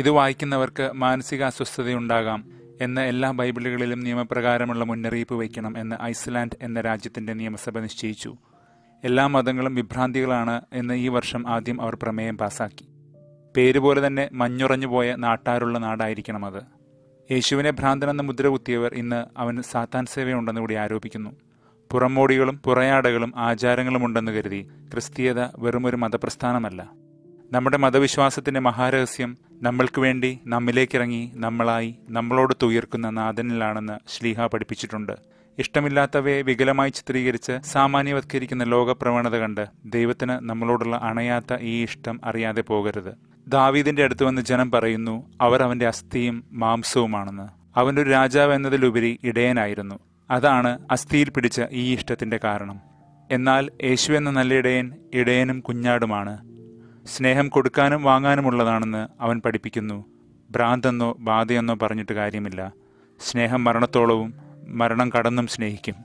ഇത് വായിക്കുന്നവർക്ക് മാനസിക അസ്വസ്ഥതയുണ്ടാകാം എന്ന് എല്ലാ ബൈബിളുകളിലും നിയമപ്രകാരമുള്ള മുന്നറിയിപ്പ് വയ്ക്കണം എന്ന് ഐസ്ലാൻഡ് എന്ന രാജ്യത്തിന്റെ നിയമസഭ നിശ്ചയിച്ചു എല്ലാ മതങ്ങളും വിഭ്രാന്തികളാണ് എന്ന് ഈ വർഷം ആദ്യം അവർ പ്രമേയം പാസാക്കി പേരുപോലെ തന്നെ മഞ്ഞുറഞ്ഞുപോയ നാട്ടാരുള്ള നാടായിരിക്കണം അത് യേശുവിനെ ഭ്രാന്തനെന്ന് മുദ്ര കുത്തിയവർ ഇന്ന് അവന് സാത്താൻ സേവയുണ്ടെന്ന് കൂടി ആരോപിക്കുന്നു പുറമോടികളും പുറയാടകളും ആചാരങ്ങളും ഉണ്ടെന്ന് കരുതി ക്രിസ്തീയത വെറുമൊരു മതപ്രസ്ഥാനമല്ല നമ്മുടെ മതവിശ്വാസത്തിന്റെ മഹാരഹസ്യം നമ്മൾക്ക് വേണ്ടി നമ്മിലേക്കിറങ്ങി നമ്മളായി നമ്മളോട് തുയർക്കുന്ന നാഥനിലാണെന്ന് ശ്ലീഹ പഠിപ്പിച്ചിട്ടുണ്ട് ഇഷ്ടമില്ലാത്തവയെ വികലമായി ചിത്രീകരിച്ച് സാമാന്യവത്കരിക്കുന്ന ലോകപ്രവണത കണ്ട് ദൈവത്തിന് നമ്മളോടുള്ള അണയാത്ത ഈ ഇഷ്ടം അറിയാതെ പോകരുത് ദാവീദിന്റെ അടുത്ത് വന്ന് ജനം പറയുന്നു അവർ അവന്റെ അസ്ഥിയും മാംസവുമാണെന്ന് അവൻ ഒരു രാജാവ് എന്നതിലുപരി ഇടയനായിരുന്നു അതാണ് അസ്ഥിയിൽ പിടിച്ച ഈ ഇഷ്ടത്തിന്റെ കാരണം എന്നാൽ യേശു എന്ന നല്ല ഇടയൻ ഇടയനും കുഞ്ഞാടുമാണ് സ്നേഹം കൊടുക്കാനും വാങ്ങാനുമുള്ളതാണെന്ന് അവൻ പഠിപ്പിക്കുന്നു ഭ്രാന്തെന്നോ ബാധയെന്നോ പറഞ്ഞിട്ട് കാര്യമില്ല സ്നേഹം മരണത്തോളവും മരണം കടന്നും സ്നേഹിക്കും